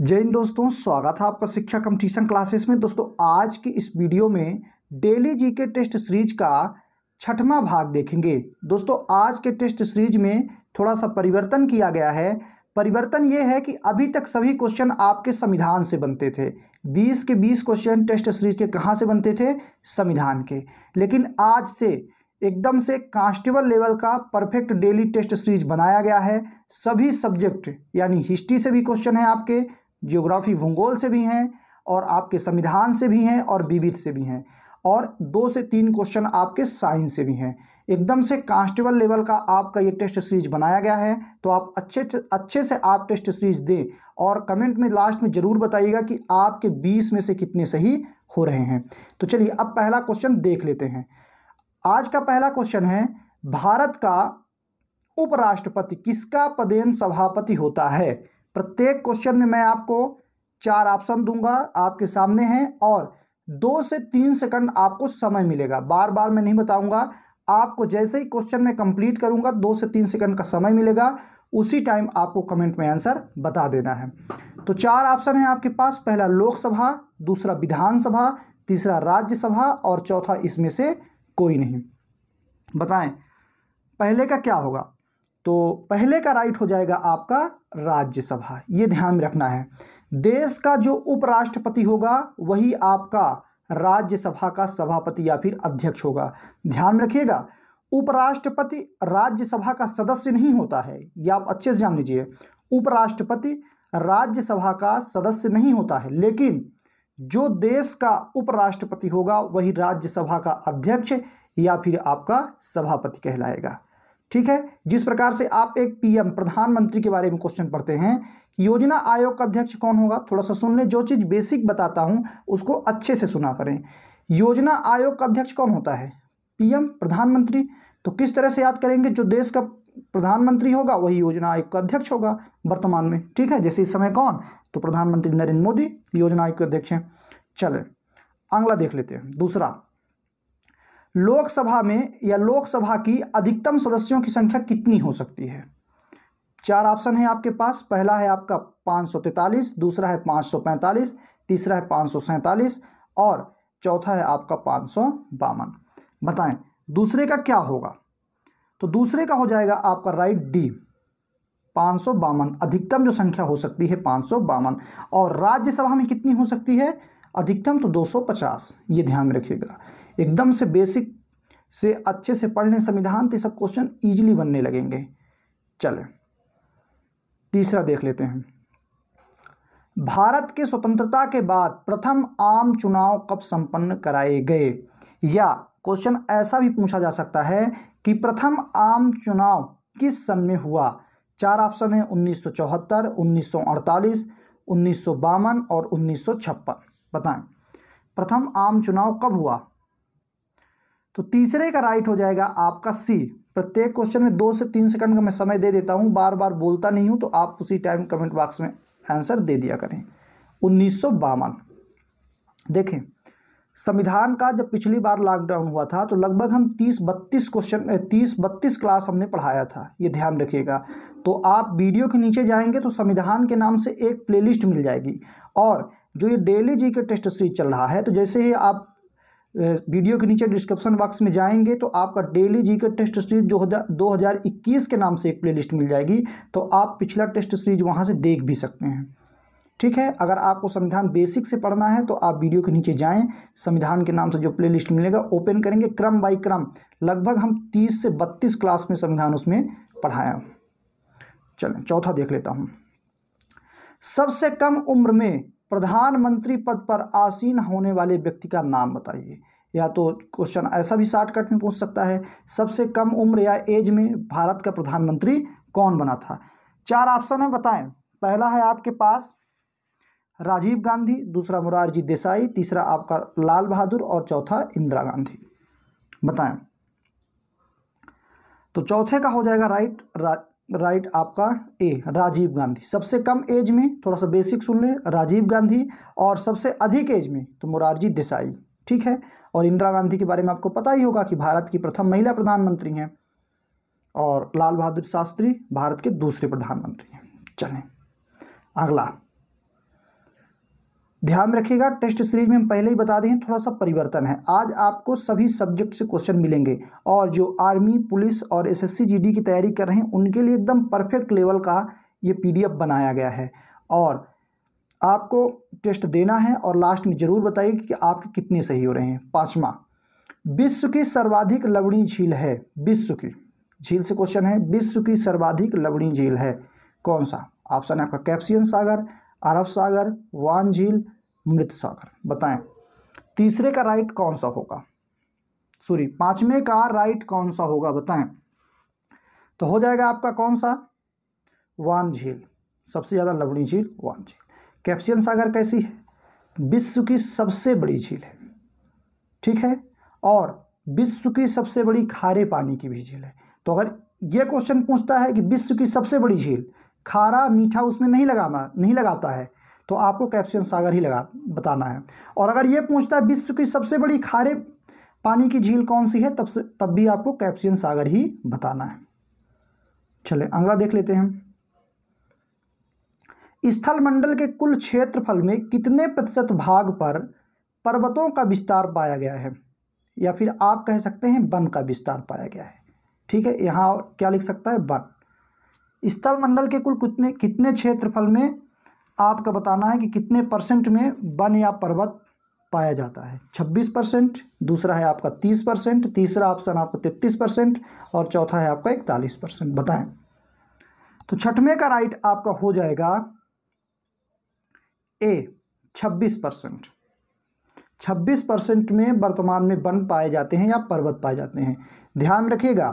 जय हिंद दोस्तों स्वागत है आपका शिक्षा कंपटीशन क्लासेस में दोस्तों आज की इस वीडियो में डेली जी के टेस्ट सीरीज का छठवां भाग देखेंगे दोस्तों आज के टेस्ट सीरीज में थोड़ा सा परिवर्तन किया गया है परिवर्तन ये है कि अभी तक सभी क्वेश्चन आपके संविधान से बनते थे 20 के 20 क्वेश्चन टेस्ट सीरीज के कहाँ से बनते थे संविधान के लेकिन आज से एकदम से कांस्टेबल लेवल का परफेक्ट डेली टेस्ट सीरीज बनाया गया है सभी सब्जेक्ट यानी हिस्ट्री से भी क्वेश्चन है आपके जियोग्राफी भूगोल से भी हैं और आपके संविधान से भी हैं और विविध से भी हैं और दो से तीन क्वेश्चन आपके साइंस से भी हैं एकदम से कांस्टेबल लेवल का आपका ये टेस्ट सीरीज बनाया गया है तो आप अच्छे अच्छे से आप टेस्ट सीरीज दें और कमेंट में लास्ट में ज़रूर बताइएगा कि आपके बीस में से कितने सही हो रहे हैं तो चलिए अब पहला क्वेश्चन देख लेते हैं आज का पहला क्वेश्चन है भारत का उपराष्ट्रपति किसका पदेन सभापति होता है प्रत्येक क्वेश्चन में मैं आपको चार ऑप्शन दूंगा आपके सामने हैं और दो से तीन सेकंड आपको समय मिलेगा बार बार मैं नहीं बताऊंगा आपको जैसे ही क्वेश्चन में कंप्लीट करूंगा दो से तीन सेकंड का समय मिलेगा उसी टाइम आपको कमेंट में आंसर बता देना है तो चार ऑप्शन है आपके पास पहला लोकसभा दूसरा विधानसभा तीसरा राज्यसभा और चौथा इसमें से कोई नहीं बताएं पहले का क्या होगा तो पहले का राइट हो जाएगा आपका राज्यसभा ये ध्यान में रखना है देश का जो उपराष्ट्रपति होगा वही आपका राज्यसभा का सभापति या फिर अध्यक्ष होगा ध्यान में रखिएगा उपराष्ट्रपति राज्यसभा का सदस्य नहीं होता है ये आप अच्छे से जान लीजिए उपराष्ट्रपति राज्यसभा का सदस्य नहीं होता है लेकिन जो देश का उपराष्ट्रपति होगा वही राज्यसभा का अध्यक्ष या फिर आपका सभापति कहलाएगा ठीक है जिस प्रकार से आप एक पीएम प्रधानमंत्री के बारे में क्वेश्चन पढ़ते हैं योजना आयोग का अध्यक्ष कौन होगा थोड़ा सा सुन लें जो चीज़ बेसिक बताता हूँ उसको अच्छे से सुना करें योजना आयोग का अध्यक्ष कौन होता है पीएम प्रधानमंत्री तो किस तरह से याद करेंगे जो देश का प्रधानमंत्री होगा वही योजना आयोग का अध्यक्ष होगा वर्तमान में ठीक है जैसे इस समय कौन तो प्रधानमंत्री नरेंद्र मोदी योजना आयोग के अध्यक्ष हैं चले अगला देख लेते हैं दूसरा लोकसभा में या लोकसभा की अधिकतम सदस्यों की संख्या कितनी हो सकती है चार ऑप्शन है आपके पास पहला है आपका पाँच दूसरा है पाँच तीसरा है पाँच और चौथा है आपका पाँच बताएं दूसरे का क्या होगा तो दूसरे का हो जाएगा आपका राइट डी पाँच अधिकतम जो संख्या हो सकती है पाँच और राज्यसभा में कितनी हो सकती है अधिकतम तो 250 ये ध्यान में रखिएगा एकदम से बेसिक से अच्छे से पढ़ लें संविधान तो सब क्वेश्चन ईजिली बनने लगेंगे चले तीसरा देख लेते हैं भारत के स्वतंत्रता के बाद प्रथम आम चुनाव कब संपन्न कराए गए या क्वेश्चन ऐसा भी पूछा जा सकता है कि प्रथम आम चुनाव किस सन में हुआ चार ऑप्शन हैं 1974, 1948, 1952 और 1956 बताएं प्रथम आम चुनाव कब हुआ तो तीसरे का राइट हो जाएगा आपका सी प्रत्येक क्वेश्चन में दो से तीन सेकंड का मैं समय दे देता हूँ बार बार बोलता नहीं हूं तो आप उसी टाइम कमेंट बॉक्स में आंसर दे दिया करें उन्नीस देखें संविधान का जब पिछली बार लॉकडाउन हुआ था तो लगभग हम तीस बत्तीस क्वेश्चन तीस बत्तीस क्लास हमने पढ़ाया था ये ध्यान रखिएगा तो आप वीडियो के नीचे जाएंगे तो संविधान के नाम से एक प्लेलिस्ट मिल जाएगी और जो ये डेली जी के टेस्ट सीरीज चल रहा है तो जैसे ही आप वीडियो के नीचे डिस्क्रिप्शन बॉक्स में जाएंगे तो आपका डेली जी के टेस्ट सीरीज जो दो हज़ार इक्कीस के नाम से एक प्लेलिस्ट मिल जाएगी तो आप पिछला टेस्ट सीरीज वहाँ से देख भी सकते हैं ठीक है अगर आपको संविधान बेसिक से पढ़ना है तो आप वीडियो के नीचे जाएं संविधान के नाम से जो प्लेलिस्ट मिलेगा ओपन करेंगे क्रम बाई क्रम लगभग हम तीस से बत्तीस क्लास में संविधान उसमें पढ़ाया चलें चौथा देख लेता हूँ सबसे कम उम्र में प्रधानमंत्री पद पर आसीन होने वाले व्यक्ति का नाम बताइए या तो क्वेश्चन ऐसा भी शॉर्टकट में पूछ सकता है सबसे कम उम्र या एज में भारत का प्रधानमंत्री कौन बना था चार ऑप्शन है बताएं पहला है आपके पास राजीव गांधी दूसरा मुरारजी देसाई तीसरा आपका लाल बहादुर और चौथा इंदिरा गांधी बताएं तो चौथे का हो जाएगा राइट रा, राइट आपका ए राजीव गांधी सबसे कम एज में थोड़ा सा बेसिक सुन लें राजीव गांधी और सबसे अधिक एज में तो मोरारजी देसाई ठीक है और इंदिरा गांधी के बारे में आपको पता ही होगा कि भारत की प्रथम महिला प्रधानमंत्री हैं और लाल बहादुर शास्त्री भारत के दूसरे प्रधानमंत्री हैं चलें अगला ध्यान रखिएगा टेस्ट सीरीज में हम पहले ही बता दें थोड़ा सा परिवर्तन है आज आपको सभी सब्जेक्ट से क्वेश्चन मिलेंगे और जो आर्मी पुलिस और एसएससी जीडी की तैयारी कर रहे हैं उनके लिए एकदम परफेक्ट लेवल का ये पीडीएफ बनाया गया है और आपको टेस्ट देना है और लास्ट में ज़रूर बताइए कि आपके कितने सही हो रहे हैं पाँचवा विश्व की सर्वाधिक लवणी झील है विश्व की झील से क्वेश्चन है विश्व की सर्वाधिक लवणी झील है कौन सा ऑप्शन है आपका कैप्सियन सागर अरब सागर वान झील मृत सागर बताएं तीसरे का राइट कौन सा होगा सॉरी पांचवें का राइट कौन सा होगा बताएं तो हो जाएगा आपका कौन सा वान झील सबसे ज़्यादा लवणी झील वान झील कैप्सियन सागर कैसी है विश्व की सबसे बड़ी झील है ठीक है और विश्व की सबसे बड़ी खारे पानी की भी झील है तो अगर ये क्वेश्चन पूछता है कि विश्व की सबसे बड़ी झील खारा मीठा उसमें नहीं लगाना नहीं लगाता है तो आपको कैप्सियन सागर ही लगा बताना है और अगर ये पूछता है विश्व की सबसे बड़ी खारे पानी की झील कौन सी है तब से तब भी आपको कैप्सियन सागर ही बताना है चले अगला देख लेते हैं स्थल मंडल के कुल क्षेत्रफल में कितने प्रतिशत भाग पर पर्वतों का विस्तार पाया गया है या फिर आप कह सकते हैं वन का विस्तार पाया गया है ठीक है यहाँ क्या लिख सकता है वन स्थल मंडल के कुल कितने कितने क्षेत्रफल में आपका बताना है कि कितने परसेंट में वन या पर्वत पाया जाता है 26 परसेंट दूसरा है आपका 30 परसेंट तीसरा ऑप्शन आपका 33 परसेंट और चौथा है आपका 41 परसेंट बताएं तो छठवें का राइट आपका हो जाएगा ए 26 परसेंट छब्बीस परसेंट में वर्तमान में वन पाए जाते हैं या पर्वत पाए जाते हैं ध्यान रखिएगा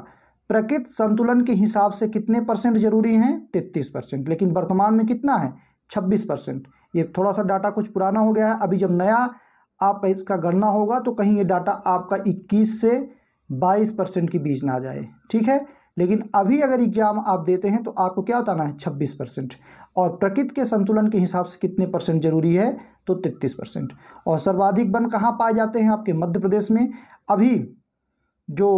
प्रकृत संतुलन के हिसाब से कितने परसेंट जरूरी हैं 33 परसेंट लेकिन वर्तमान में कितना है छब्बीस परसेंट ये थोड़ा सा डाटा कुछ पुराना हो गया है अभी जब नया आप इसका गणना होगा तो कहीं ये डाटा आपका इक्कीस से बाईस परसेंट के बीच ना जाए ठीक है लेकिन अभी अगर एग्ज़ाम आप देते हैं तो आपको क्या बताना है छब्बीस परसेंट और प्रकृति के संतुलन के हिसाब से कितने परसेंट जरूरी है तो तैतीस परसेंट और सर्वाधिक वन कहाँ पाए जाते हैं आपके मध्य प्रदेश में अभी जो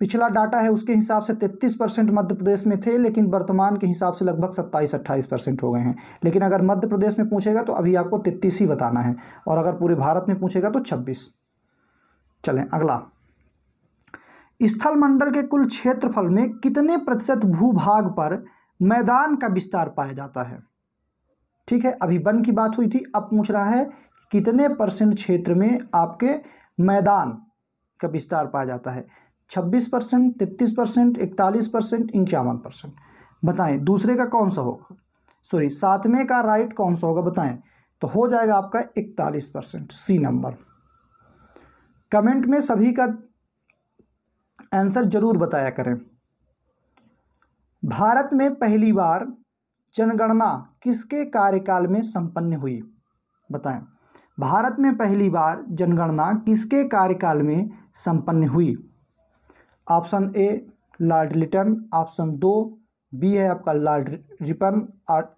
पिछला डाटा है उसके हिसाब से 33 परसेंट मध्य प्रदेश में थे लेकिन वर्तमान के हिसाब से लगभग 27 अट्ठाईस परसेंट हो गए हैं लेकिन अगर मध्य प्रदेश में पूछेगा तो अभी आपको 33 ही बताना है और अगर पूरे भारत में पूछेगा तो 26 चलें अगला स्थल मंडल के कुल क्षेत्रफल में कितने प्रतिशत भूभाग पर मैदान का विस्तार पाया जाता है ठीक है अभी वन की बात हुई थी अब पूछ रहा है कितने परसेंट क्षेत्र में आपके मैदान का विस्तार पाया जाता है छब्बीस परसेंट तैतीस परसेंट इकतालीस परसेंट इक्यावन परसेंट बताएं दूसरे का कौन सा होगा सॉरी सातवें का राइट कौन सा होगा बताएं तो हो जाएगा आपका इकतालीस परसेंट सी नंबर कमेंट में सभी का आंसर जरूर बताया करें भारत में पहली बार जनगणना किसके कार्यकाल में संपन्न हुई बताएं भारत में पहली बार जनगणना किसके कार्यकाल में संपन्न हुई option A Lord Lytton option दो बी है आपका लार्ड रिपन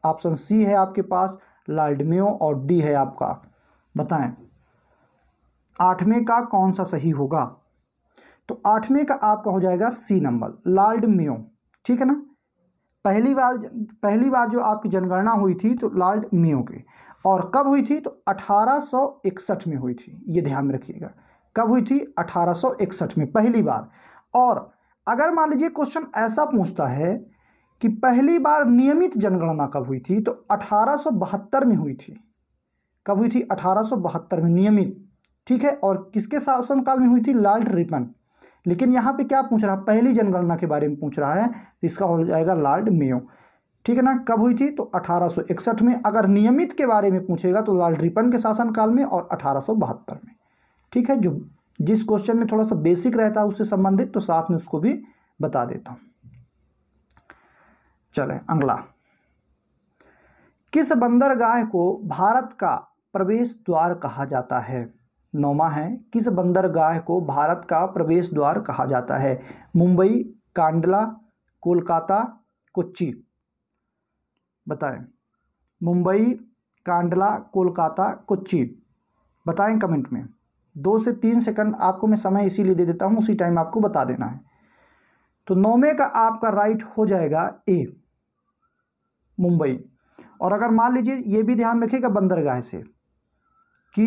ऑप्शन सी है आपके पास लार्ड मेो और डी है आपका बताएं आठवें का कौन सा सही होगा तो आठवें का आपका हो जाएगा सी नंबर लार्ड मेो ठीक है ना पहली बार पहली बार जो आपकी जनगणना हुई थी तो लार्ड मेो के और कब हुई थी तो 1861 में हुई थी ये ध्यान में रखिएगा कब हुई थी 1861 में पहली बार और अगर मान लीजिए क्वेश्चन ऐसा पूछता है कि पहली बार नियमित जनगणना कब हुई थी तो 1872 में हुई थी कब हुई थी 1872 में नियमित ठीक है और किसके शासनकाल में हुई थी लाल रिपन लेकिन यहाँ पे क्या पूछ रहा पहली जनगणना के बारे में पूछ रहा है तो इसका हो जाएगा लार्ड मेयो ठीक है ना कब हुई थी तो 1861 में अगर नियमित के बारे में पूछेगा तो लाल रिपन के शासनकाल में और अठारह में ठीक है जो जिस क्वेश्चन में थोड़ा सा बेसिक रहता है उससे संबंधित तो साथ में उसको भी बता देता हूं चले अगला किस बंदरगाह को भारत का प्रवेश द्वार कहा जाता है नौमा है किस बंदरगाह को भारत का प्रवेश द्वार कहा जाता है मुंबई कांडला कोलकाता कोच्चि बताएं मुंबई कांडला कोलकाता कोच्चि बताएं कमेंट में दो से तीन सेकंड आपको मैं समय इसीलिए दे देता हूँ उसी टाइम आपको बता देना है तो नौमे का आपका राइट हो जाएगा ए मुंबई और अगर मान लीजिए ये भी ध्यान रखिएगा बंदरगाह से कि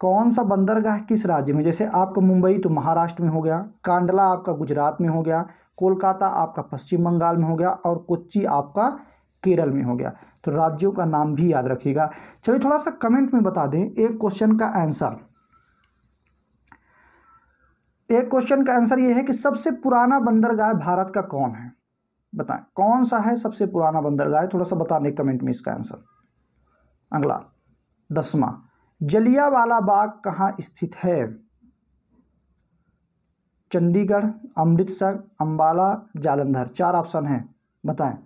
कौन सा बंदरगाह किस राज्य में जैसे आपका मुंबई तो महाराष्ट्र में हो गया कांडला आपका गुजरात में हो गया कोलकाता आपका पश्चिम बंगाल में हो गया और कोच्ची आपका केरल में हो गया तो राज्यों का नाम भी याद रखिएगा चलिए थोड़ा सा कमेंट में बता दें एक क्वेश्चन का आंसर एक क्वेश्चन का आंसर ये है कि सबसे पुराना बंदरगाह भारत का कौन है बताएं कौन सा है सबसे पुराना बंदरगाह थोड़ा सा बता दें कमेंट में इसका आंसर अगला दसवा जलियावाला बाग कहाँ स्थित है चंडीगढ़ अमृतसर अंबाला जालंधर चार ऑप्शन हैं बताएं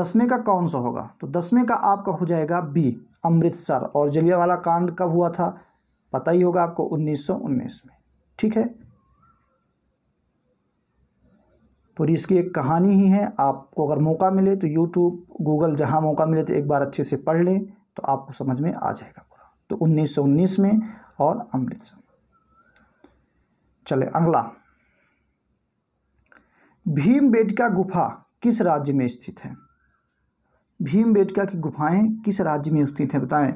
दसवें का कौन सा होगा तो दसवें का आपका हो जाएगा बी अमृतसर और जलियावाला कांड कब हुआ था पता ही होगा आपको उन्नीस में ठीक है पूरी इसकी एक कहानी ही है आपको अगर मौका मिले तो यूट्यूब गूगल जहां मौका मिले तो एक बार अच्छे से पढ़ लें तो आपको समझ में आ जाएगा पूरा तो 1919 में और अमृतसर चले अगला भीम बेटका गुफा किस राज्य में स्थित है भीम बेटका की गुफाएं किस राज्य में स्थित हैं बताएं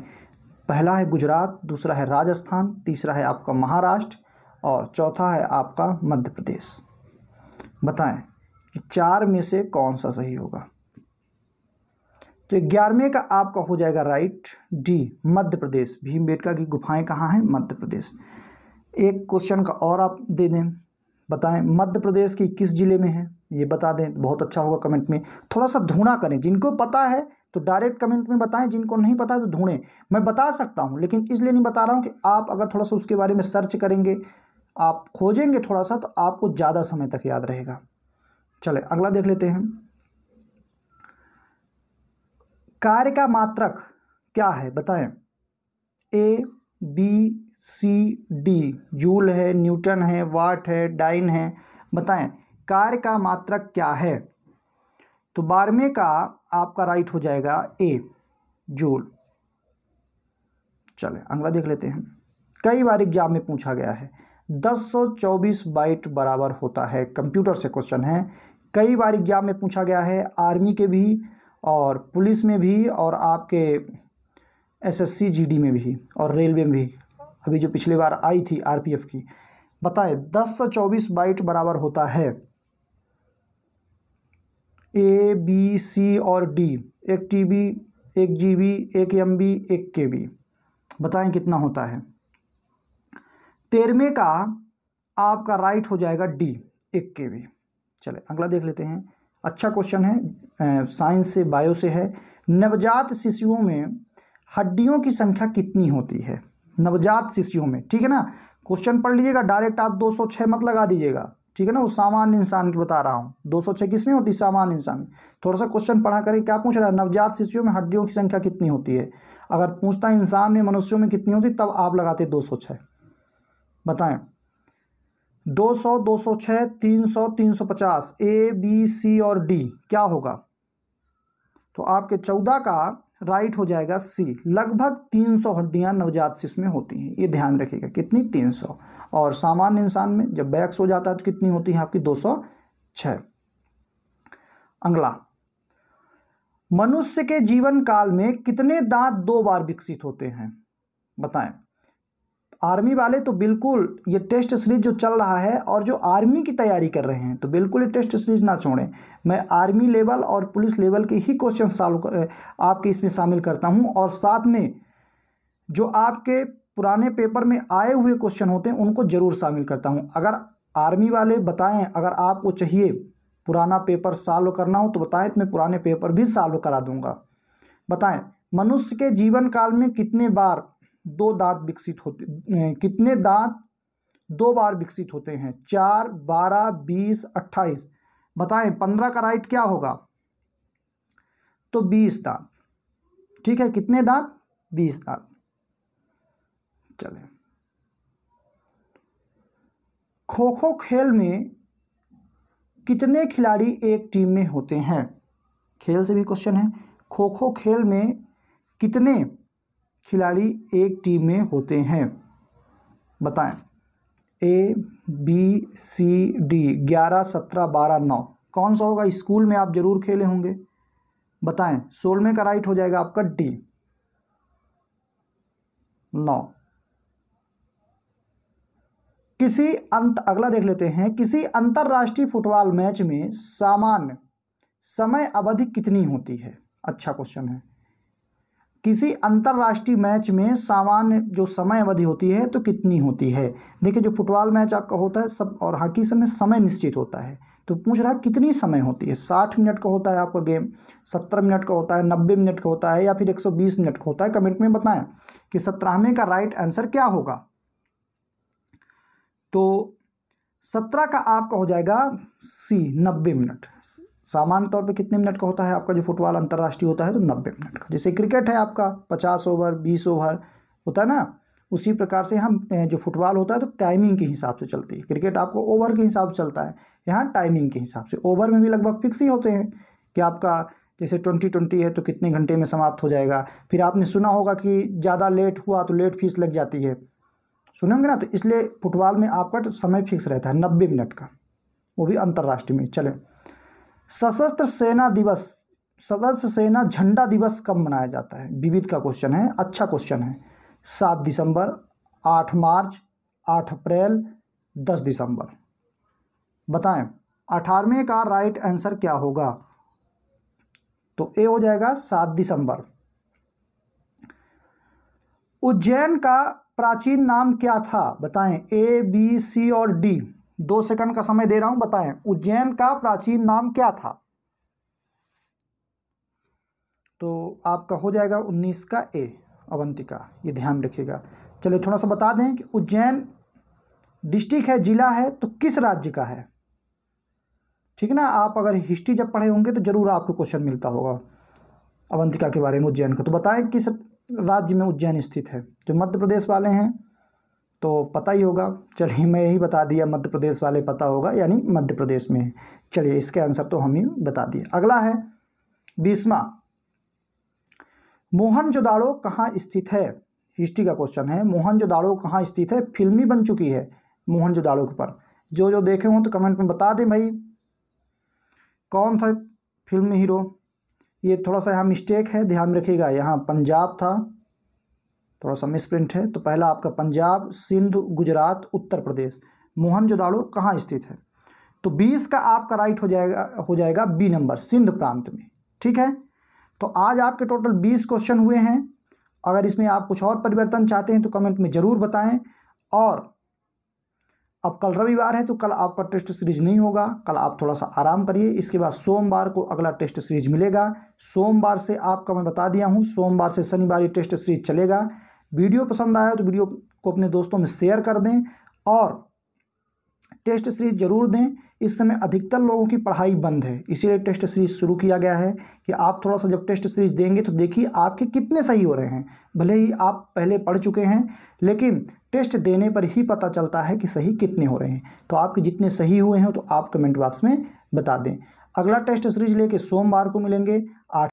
पहला है गुजरात दूसरा है राजस्थान तीसरा है आपका महाराष्ट्र और चौथा है आपका मध्य प्रदेश बताएं कि चार में से कौन सा सही होगा तो ग्यारहवें का आपका हो जाएगा राइट डी मध्य प्रदेश बेटका की गुफाएं कहाँ हैं मध्य प्रदेश एक क्वेश्चन का और आप दे दें बताएं मध्य प्रदेश की किस ज़िले में है ये बता दें बहुत अच्छा होगा कमेंट में थोड़ा सा ढूंढा करें जिनको पता है तो डायरेक्ट कमेंट में बताएं जिनको नहीं पता है तो ढूंढें मैं बता सकता हूँ लेकिन इसलिए नहीं बता रहा हूँ कि आप अगर थोड़ा सा उसके बारे में सर्च करेंगे आप खोजेंगे थोड़ा सा तो आपको ज़्यादा समय तक याद रहेगा चले अगला देख लेते हैं कार्य का मात्रक क्या है बताएं A B C D joule है न्यूटन है वाट है डाइन है बताएं कार्य का मात्रक क्या है तो बारहवें का आपका राइट हो जाएगा ए जूल चले अगला देख लेते हैं कई बार एग्जाम में पूछा गया है 1024 बाइट बराबर होता है कंप्यूटर से क्वेश्चन है कई बार एग्जाम में पूछा गया है आर्मी के भी और पुलिस में भी और आपके एसएससी जीडी में भी और रेलवे में भी अभी जो पिछली बार आई थी आरपीएफ की बताएं दस सौ चौबीस बाइट बराबर होता है ए बी सी और डी एक टी बी एक जी बी एक एम बी एक के बी बताएँ कितना होता है तेरहवें का आपका राइट हो जाएगा डी एक के इक्कीवे चले अगला देख लेते हैं अच्छा क्वेश्चन है साइंस से बायो से है नवजात शिशुओं में हड्डियों की संख्या कितनी होती है नवजात शिशुओं में ठीक है ना क्वेश्चन पढ़ लीजिएगा डायरेक्ट आप 206 मत लगा दीजिएगा ठीक है ना वो सामान्य इंसान की बता रहा हूँ 206 किस में होती है सामान्य इंसान थोड़ा सा क्वेश्चन पढ़ा करें क्या पूछ रहा है नवजात शिशुओं में हड्डियों की संख्या कितनी होती है अगर पूछता इंसान में मनुष्यों में कितनी होती तब आप लगाते दो सौ छः बताएं 200, 206, 300, 350 ए बी सी और डी क्या होगा तो आपके चौदह का राइट हो जाएगा सी लगभग तीन सौ हड्डियाँ नवजात शिशु में होती हैं ये ध्यान रखिएगा कितनी तीन सौ और सामान्य इंसान में जब बैक्स हो जाता है तो कितनी होती है आपकी दो सौ छ अगला मनुष्य के जीवन काल में कितने दांत दो बार विकसित होते हैं बताएं आर्मी वाले तो बिल्कुल ये टेस्ट सीरीज जो चल रहा है और जो आर्मी की तैयारी कर रहे हैं तो बिल्कुल ये टेस्ट सीरीज ना छोड़ें मैं आर्मी लेवल और पुलिस लेवल के ही क्वेश्चन सॉल्व आपके इसमें शामिल करता हूँ और साथ में जो आपके पुराने पेपर में आए हुए क्वेश्चन होते हैं उनको ज़रूर शामिल करता हूँ अगर आर्मी वाले बताएं अगर आपको चाहिए पुराना पेपर सॉल्व करना हो तो बताएं तो मैं पुराने पेपर भी सॉल्व करा दूंगा बताएं मनुष्य के जीवन काल में कितने बार दो दांत विकसित होते अं, कितने दांत दो बार विकसित होते हैं चार बारह बीस अट्ठाईस बताएं पंद्रह का राइट क्या होगा तो बीस दांत ठीक है कितने दांत बीस दांत चले खो खो खेल में कितने खिलाड़ी एक टीम में होते हैं खेल से भी क्वेश्चन है खो खो खेल में कितने खिलाड़ी एक टीम में होते हैं बताएं ए बी सी डी ग्यारह सत्रह बारह नौ कौन सा होगा स्कूल में आप ज़रूर खेले होंगे बताएं सोलहवें का राइट हो जाएगा आपका डी नौ किसी अंत अगला देख लेते हैं किसी अंतर्राष्ट्रीय फुटबॉल मैच में सामान्य समय अवधि कितनी होती है अच्छा क्वेश्चन है किसी अंतर्राष्ट्रीय मैच में सामान्य जो समय अवधि होती है तो कितनी होती है देखिए जो फुटबॉल मैच आपका होता है सब और हॉकी समय समय निश्चित होता है तो पूछ रहा है कितनी समय होती है साठ मिनट का होता है आपका गेम सत्तर मिनट का होता है नब्बे मिनट का होता है या फिर एक सौ बीस मिनट का होता है कमेंट में बताएं कि सत्रहवें का राइट आंसर क्या होगा तो सत्रह का आपका हो जाएगा सी नब्बे मिनट सामान्य तौर पे कितने मिनट का होता है आपका जो फुटबॉल अंतर्राष्ट्रीय होता है तो नब्बे मिनट का जैसे क्रिकेट है आपका पचास ओवर बीस ओवर होता है ना उसी प्रकार से हम जो फुटबॉल होता है तो टाइमिंग के हिसाब से चलती है क्रिकेट आपको ओवर के हिसाब से चलता है यहाँ टाइमिंग के हिसाब से ओवर में भी लगभग फिक्स ही होते हैं कि आपका जैसे ट्वेंटी ट्वेंटी है तो कितने घंटे में समाप्त हो जाएगा फिर आपने सुना होगा कि ज़्यादा लेट हुआ तो लेट फीस लग जाती है सुनेंगे ना तो इसलिए फुटबॉल में आपका तो समय फिक्स रहता है नब्बे मिनट का वो भी अंतर्राष्ट्रीय में चले सशस्त्र सेना दिवस सशस्त्र सेना झंडा दिवस कब मनाया जाता है विविध का क्वेश्चन है अच्छा क्वेश्चन है सात दिसंबर आठ मार्च आठ अप्रैल दस दिसंबर बताएं अठारहवें का राइट आंसर क्या होगा तो ए हो जाएगा सात दिसंबर उज्जैन का प्राचीन नाम क्या था बताएं ए बी सी और डी दो सेकंड का समय दे रहा हूं बताएं उज्जैन का प्राचीन नाम क्या था तो आपका हो जाएगा उन्नीस का ए अवंतिका ये ध्यान रखिएगा चलिए थोड़ा सा बता दें कि उज्जैन डिस्ट्रिक्ट है जिला है तो किस राज्य का है ठीक ना आप अगर हिस्ट्री जब पढ़े होंगे तो ज़रूर आपको क्वेश्चन मिलता होगा अवंतिका के बारे में उज्जैन का तो बताएं किस राज्य में उज्जैन स्थित है जो मध्य प्रदेश वाले हैं तो पता ही होगा चलिए मैं यही बता दिया मध्य प्रदेश वाले पता होगा यानी मध्य प्रदेश में चलिए इसके आंसर तो हम ही बता दिए अगला है बीसवा मोहन मोहनजोदाड़ो कहाँ स्थित है हिस्ट्री का क्वेश्चन है मोहन जोदाड़ो कहाँ स्थित है फिल्मी बन चुकी है मोहन जोदाड़ो के ऊपर जो जो देखे हों तो कमेंट में बता दें भाई कौन था फिल्म हीरो ये थोड़ा सा यहाँ मिस्टेक है ध्यान रखिएगा यहाँ पंजाब था थोड़ा सा मिस प्रिंट है तो पहला आपका पंजाब सिंध गुजरात उत्तर प्रदेश मोहनजोदाड़ो कहाँ स्थित है तो बीस का आपका राइट हो जाएगा हो जाएगा बी नंबर सिंध प्रांत में ठीक है तो आज आपके टोटल बीस क्वेश्चन हुए हैं अगर इसमें आप कुछ और परिवर्तन चाहते हैं तो कमेंट में ज़रूर बताएं और अब कल रविवार है तो कल आपका टेस्ट सीरीज नहीं होगा कल आप थोड़ा सा आराम करिए इसके बाद सोमवार को अगला टेस्ट सीरीज मिलेगा सोमवार से आपका मैं बता दिया हूँ सोमवार से शनिवार टेस्ट सीरीज चलेगा वीडियो पसंद आया तो वीडियो को अपने दोस्तों में शेयर कर दें और टेस्ट सीरीज जरूर दें इस समय अधिकतर लोगों की पढ़ाई बंद है इसीलिए टेस्ट सीरीज शुरू किया गया है कि आप थोड़ा सा जब टेस्ट सीरीज देंगे तो देखिए आपके कितने सही हो रहे हैं भले ही आप पहले पढ़ चुके हैं लेकिन टेस्ट देने पर ही पता चलता है कि सही कितने हो रहे हैं तो आपके जितने सही हुए हैं तो आप कमेंट बॉक्स में बता दें अगला टेस्ट सीरीज लेके सोमवार को मिलेंगे